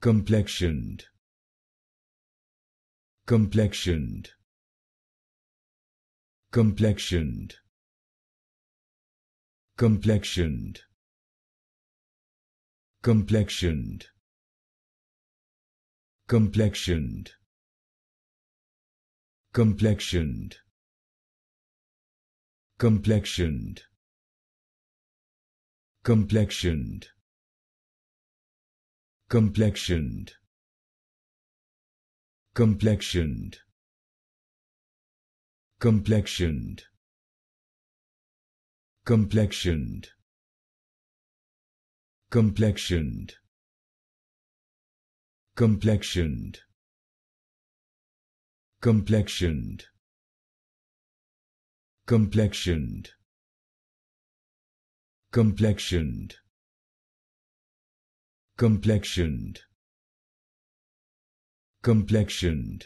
complexioned complexioned complexioned complexioned complexioned complexioned complexioned complexioned complexioned complexioned complexioned complexioned complexioned complexioned complexioned complexioned complexioned complexioned complexioned complexioned